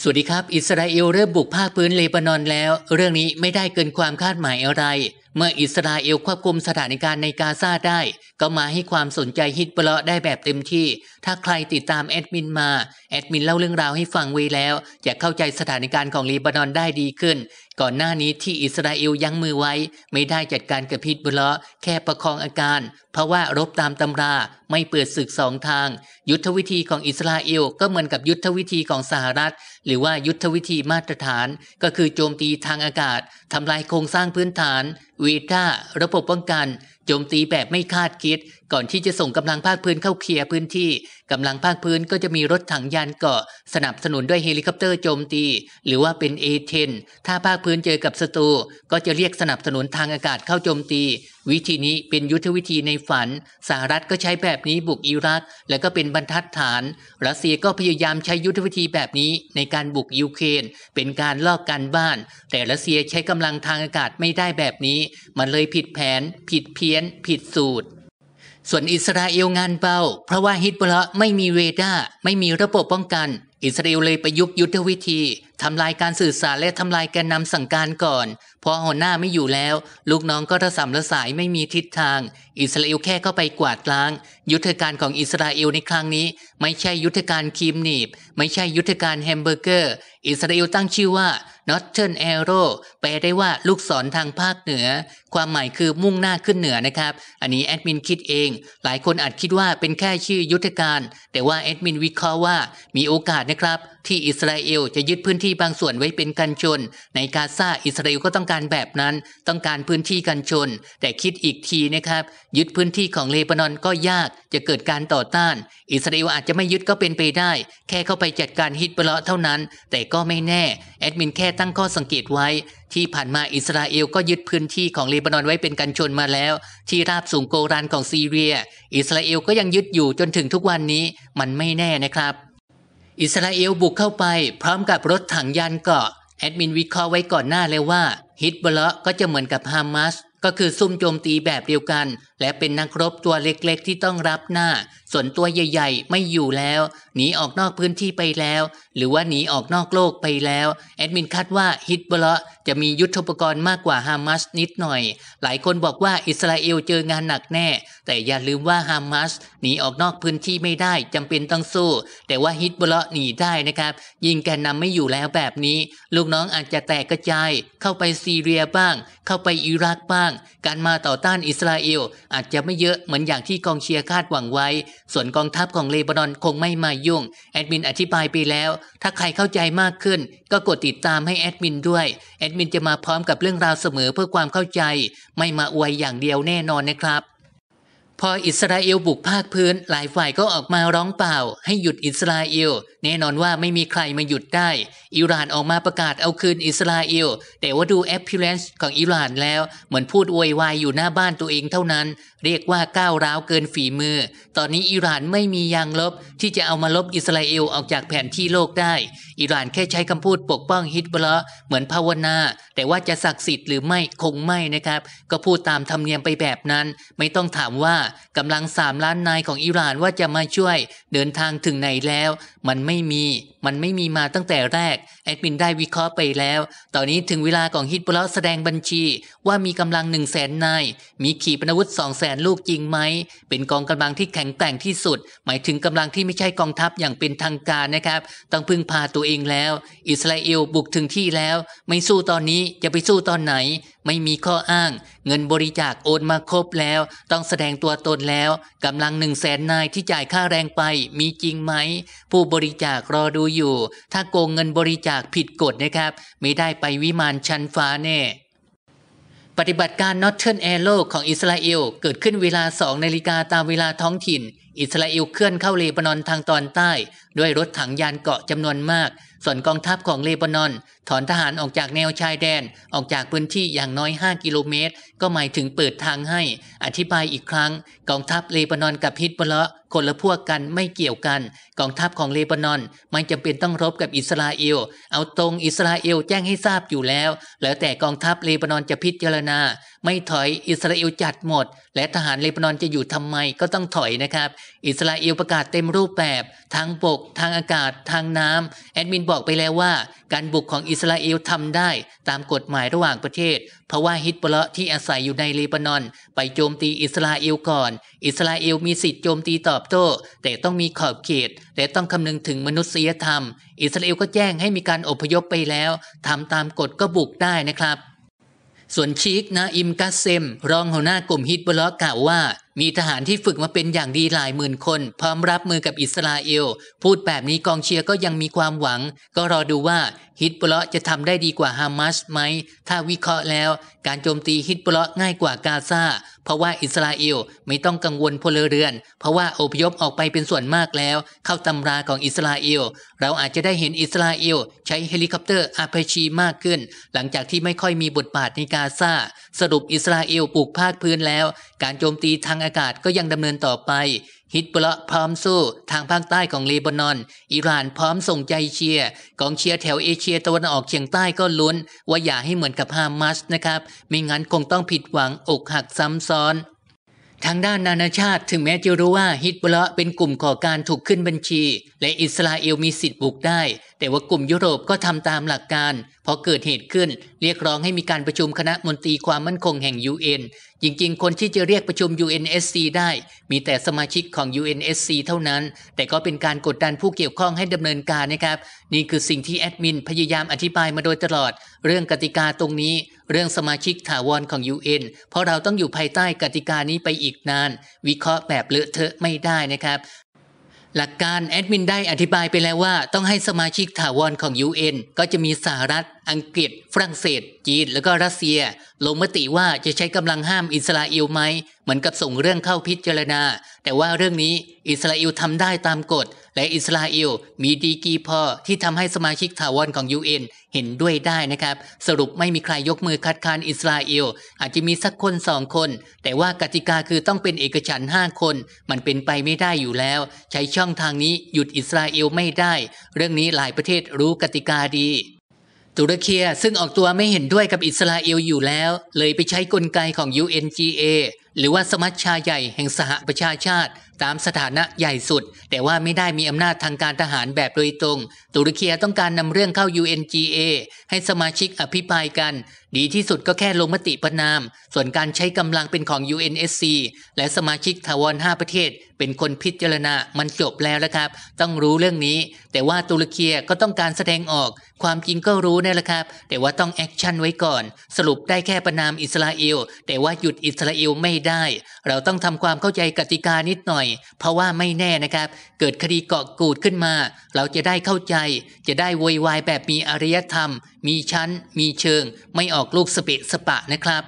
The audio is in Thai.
สวัสดีครับ อิสราเอลเริ่มบุกภาคพื้นเลบานอนแล้ว เรื่องนี้ไม่ได้เกินความคาดหมายอะไร เมื่ออิสราเอลควบคุมสถานการณ์ในกาซาได้ ก็มาให้ความสนใจฮิตเบลาะได้แบบเต็มที่ ถ้าใครติดตามแอดมินมา แอดมินเล่าเรื่องราวให้ฟังไว้แล้ว จะเข้าใจสถานการณ์ของเลบานอนได้ดีขึ้นก่อนหน้านี้ที่อิสราเอลยั้งมือไว้ ไม่ได้จัดการกับพิษบุลาแค่ประคองอาการ เพราะว่ารบตามตำราไม่เปิดศึกสองทาง ยุทธวิธีของอิสราเอล ก็เหมือนกับยุทธวิธีของสหรัฐ หรือว่ายุทธวิธีมาตรฐาน ก็คือโจมตีทางอากาศทำลายโครงสร้างพื้นฐานวีตาระบบป้องกันโจมตีแบบไม่คาดคิดก่อนที่จะส่งกำลังภาคพื้นเข้าเคลียร์พื้นที่กำลังภาคพื้นก็จะมีรถถังยานเกาะสนับสนุนด้วยเฮลิคอปเตอร์โจมตี หรือว่าเป็นเอเทนถ้าภาคพื้นเจอกับศัตรูก็จะเรียกสนับสนุนทางอากาศเข้าโจมตีวิธีนี้เป็นยุทธวิธีในฝัน สหรัฐก็ใช้แบบนี้บุกอิรัก แล้วก็เป็นบรรทัดฐานรัสเซียก็พยายามใช้ยุทธวิธีแบบนี้ในการบุกยูเครนเป็นการลอกการบ้าน แต่รัสเซียใช้กำลังทางอากาศไม่ได้แบบนี้ มันเลยผิดแผน ผิดเพี้ยน ผิดสูตร ส่วนอิสราเอลงานเบาเพราะว่าฮิตบละไม่มีเรดาร์ไม่มีระบบป้องกันอิสราเอลเลยประยุกต์ยุทธวิธีทำลายการสื่อสารและทำลายแกนนำสั่งการก่อน พอหัวหน้าไม่อยู่แล้ว ลูกน้องก็ระสำระสายไม่มีทิศทาง อิสราเอลแค่เข้าไปกวาดล้าง ยุทธการของอิสราเอลในครั้งนี้ ไม่ใช่ยุทธการครีมหนีบไม่ใช่ยุทธการแฮมเบอร์เกอร์อิสราเอลตั้งชื่อว่านอ r เ h e ร์ a r อโรแปลได้ว่าลูกศรทางภาคเหนือ ความหมายคือมุ่งหน้าขึ้นเหนือนะครับอันนี้แอดมินคิดเองหลายคนอาจคิดว่าเป็นแค่ชื่อยุทธการแต่ว่าแอดมินวิเคราะห์ว่ามีโอกาสนะครับที่อิสราเอลจะยึดพื้นที่บางส่วนไว้เป็นกันชน ในกาซาอิสราเอลก็ต้องการแบบนั้นต้องการพื้นที่กันชน แต่คิดอีกทีนะครับ ยึดพื้นที่ของเลบานอนก็ยากจะเกิดการต่อต้าน อิสราเอลอาจจะไม่ยึดก็เป็นไปได้ แค่เข้าไปจัดการฮิตเบลเท่านั้น แต่ก็ไม่แน่แอดมินแค่ตั้งข้อสังเกตไว้ ที่ผ่านมาอิสราเอลก็ยึดพื้นที่ของเลบานอนไว้เป็นกันชนมาแล้ว ที่ราบสูงโกรานของซีเรีย อิสราเอลก็ยังยึดอยู่จนถึงทุกวันนี้มันไม่แน่นะครับอิสราเอลบุกเข้าไปพร้อมกับรถถังยานเกาะ แอดมินวิเคราะห์ไว้ก่อนหน้าแล้วว่า ฮิตบเลาะก็จะเหมือนกับฮามาสก็คือซุ่มโจมตีแบบเดียวกันและเป็นนักรบตัวเล็กๆที่ต้องรับหน้า ส่วนตัวใหญ่ๆ ไม่อยู่แล้ว หนีออกนอกพื้นที่ไปแล้ว หรือว่าหนีออกนอกโลกไปแล้วแอดมินคาดว่าฮิตบลจะมียุทธปกรณ์มากกว่าฮามาสนิดหน่อย หลายคนบอกว่าอิสราเอลเจองานหนักแน่ แต่อย่าลืมว่าฮามาสหนีออกนอกพื้นที่ไม่ได้ จำเป็นต้องสู้ แต่ว่าฮิตบลหนีได้นะครับ ยิงแกนนำไม่อยู่แล้วแบบนี้ ลูกน้องอาจจะแตกกระจายเข้าไปซีเรียบ้าง เข้าไปอิรักบ้าง การมาต่อต้านอิสราเอลอาจจะไม่เยอะเหมือนอย่างที่กองเชียร์คาดหวังไว้ ส่วนกองทัพของเลบานอนคงไม่มายุ่ง แอดมินอธิบายไปแล้ว ถ้าใครเข้าใจมากขึ้นก็กดติดตามให้แอดมินด้วย แอดมินจะมาพร้อมกับเรื่องราวเสมอเพื่อความเข้าใจ ไม่มาอวยอย่างเดียวแน่นอนนะครับพออิสราเอลบุกภาคพื้น หลายฝ่ายก็ออกมาร้องเปล่า ให้หยุดอิสราเอล แน่นอนว่าไม่มีใครมาหยุดได้ อิหร่านออกมาประกาศเอาคืนอิสราเอล แต่ว่าดูแอปพิเลนซ์ของอิหร่านแล้วเหมือนพูดอวยวายอยู่หน้าบ้านตัวเองเท่านั้น เรียกว่าก้าวร้าวเกินฝีมือ ตอนนี้อิหร่านไม่มียางลบ ที่จะเอามาลบอิสราเอลออกจากแผนที่โลกได้อิหร่านแค่ใช้คำพูดปกป้องฮิตบลอเหมือนภาวนาแต่ว่าจะศักดิ์สิทธิ์หรือไม่คงไม่นะครับ ก็พูดตามธรรมเนียมไปแบบนั้น ไม่ต้องถามว่ากำลังสามล้านนายของอิหร่านว่าจะมาช่วยเดินทางถึงไหนแล้ว มันไม่มี มันไม่มีมาตั้งแต่แรก แอดมินได้วิเคราะห์ไปแล้ว ตอนนี้ถึงเวลาของฮิตบุลแสดงบัญชี ว่ามีกำลังหนึ่งแสนนายมีขีปนาวุธสองแสนลูกจริงไหมเป็นกองกำลังที่แข็งแกร่งที่สุด หมายถึงกำลังที่ไม่ใช่กองทัพอย่างเป็นทางการนะครับ ต้องพึ่งพาตัวเองแล้ว อิสราเอลบุกถึงที่แล้ว ไม่สู้ตอนนี้ี้จะไปสู้ตอนไหนไม่มีข้ออ้าง เงินบริจาคโอนมาครบแล้ว ต้องแสดงตัวตนแล้วกำลังหนึ่งแสนนายที่จ่ายค่าแรงไป มีจริงไหม ผู้บริจาครอดูอยู่ ถ้าโกงเงินบริจาคผิดกฎนะครับ ไม่ได้ไปวิมานชั้นฟ้าแน่ ปฏิบัติการ Northern Arrow ของอิสราเอล เกิดขึ้นเวลา2นาฬิกาตามเวลาท้องถิ่นอิสราเอลเคลื่อนเข้าเลบานอนทางตอนใต้ ด้วยรถถังยานเกาะจำนวนมาก ส่วนกองทัพของเลบานอนถอนทหารออกจากแนวชายแดนออกจากพื้นที่อย่างน้อย 5 กิโลเมตร ก็หมายถึงเปิดทางให้ อธิบายอีกครั้ง กองทัพเลบานอนกับฮิตบละคนละพวกกันไม่เกี่ยวกันกองทัพของเลบานอนไม่จำเป็นต้องรบกับอิสราเอล เอาตรงอิสราเอลแจ้งให้ทราบอยู่แล้ว แล้วแต่กองทัพเลบานอนจะพิจารณาไม่ถอยอิสราเอลจัดหมด และทหารเลบานอนจะอยู่ทำไมก็ต้องถอยนะครับอิสราเอลประกาศเต็มรูปแบบทางบกทางอากาศทางน้ำแอดมินบอกไปแล้วว่า การบุกของอิสราเอลทำได้ ตามกฎหมายระหว่างประเทศ เพราะว่าฮิตบลที่อาศัยอยู่ในเลบานอน ไปโจมตีอิสราเอลก่อน อิสราเอลมีสิทธิโจมตีตอบโต้แต่ต้องมีขอบเขตและต้องคำนึงถึงมนุษยธรรม อิสราเอลก็แจ้งให้มีการอพยพไปแล้วทำตามกฎก็บุกได้นะครับ ส่วนชีกนาอิมกาเซมรองหัวหน้ากลุ่มฮิตบลอกล่าวว่ามีทหารที่ฝึกมาเป็นอย่างดีหลายหมื่นคน พร้อมรับมือกับอิสราเอล พูดแบบนี้กองเชียร์ก็ยังมีความหวัง ก็รอดูว่าฮิตบุลาะจะทำได้ดีกว่าฮามาสไหม ถ้าวิเคราะห์แล้ว การโจมตีฮิตบุลาะง่ายกว่ากาซาเพราะว่าอิสราเอลไม่ต้องกังวลพลเรือน เพราะว่าอพยพออกไปเป็นส่วนมากแล้ว เข้าตำราของอิสราเอล เราอาจจะได้เห็นอิสราเอล ใช้เฮลิคอปเตอร์อาเพชีมากขึ้น หลังจากที่ไม่ค่อยมีบทบาทในกาซาสรุปอิสราเอลปลูกภาคพื้นแล้ว การโจมตีทางอากาศก็ยังดำเนินต่อไป ฮิตบุละพร้อมสู้ทางภาคใต้ของเลบานอน อิหร่านพร้อมส่งใจเชียร์กองเชียร์แถวเอเชียตะวันออกเฉียงใต้ก็ลุ้น ว่าอย่าให้เหมือนกับฮามาสนะครับ ไม่งั้นคงต้องผิดหวังอกหักซ้ำซ้อนทางด้านนานาชาติถึงแม้จะรู้ว่าฮิตบุละเป็นกลุ่มขอการถูกขึ้นบัญชี และอิสราเอลมีสิทธิ์บุกได้ แต่ว่ากลุ่มยุโรปก็ทำตามหลักการพอเกิดเหตุขึ้น เรียกร้องให้มีการประชุมคณะมนตรีความมั่นคงแห่ง UN จริงๆ คนที่จะเรียกประชุม UNSC ได้ มีแต่สมาชิกของ UNSC เท่านั้น แต่ก็เป็นการกดดันผู้เกี่ยวข้องให้ดำเนินการนะครับนี่คือสิ่งที่แอดมินพยายามอธิบายมาโดยตลอด เรื่องกติกาตรงนี้เรื่องสมาชิกถาวรของ UN เพราะเราต้องอยู่ภายใต้กติกานี้ไปอีกนาน วิเคราะห์แบบเลอะเทอะไม่ได้นะครับ หลักการแอดมินได้อธิบายไปแล้วว่า ต้องให้สมาชิกถาวรของ UN ก็จะมีสหรัฐอังกฤษ ฝรั่งเศส จีนแล้วก็รัสเซีย ลงมติว่าจะใช้กำลังห้ามอิสราเอลไหม เหมือนกับส่งเรื่องเข้าพิจารณา แต่ว่าเรื่องนี้อิสราเอลทำได้ตามกฎ และอิสราเอลมีดีกีพอที่ทำให้สมาชิกถาวรของ UN เห็นด้วยได้นะครับ สรุปไม่มีใครยกมือคัดค้านอิสราเอล อาจจะมีสักคนสองคน แต่ว่ากติกาคือต้องเป็นเอกฉันท์าคน มันเป็นไปไม่ได้อยู่แล้ว ใช้ช่องทางนี้หยุดอิสราเอลไม่ได้ เรื่องนี้หลายประเทศรู้กติกาดีตุรกีซึ่งออกตัวไม่เห็นด้วยกับอิสราเอลอยู่แล้ว เลยไปใช้กลไกของ UNGA หรือว่าสมัชชาใหญ่แห่งสหประชาชาติามสถานะใหญ่สุด แต่ว่าไม่ได้มีอำนาจทางการทหารแบบโดยตรง ตุรกีต้องการนำเรื่องเข้า UNGA ให้สมาชิกอภิปรายกัน ดีที่สุดก็แค่ลงมติประนาม ส่วนการใช้กำลังเป็นของ UNSC และสมาชิกทวร 5 ประเทศ เป็นคนพิจารณามันจบแล้วนะครับ ต้องรู้เรื่องนี้ แต่ว่าตุรกีก็ต้องการแสดงออก ความจริงก็รู้นี่แหละครับ แต่ว่าต้องแอคชั่นไว้ก่อนสรุปได้แค่ประนามอิสราเอลแต่ว่าหยุดอิสราเอลไม่ได้ เราต้องทำความเข้าใจกติกานิดหน่อยเพราะว่าไม่แน่นะครับ เกิดคดีเกาะกูดขึ้นมา เราจะได้เข้าใจ จะได้วอยวายแบบมีอารยธรรม มีชั้น มีเชิง ไม่ออกลูกสเปะสปะนะครับ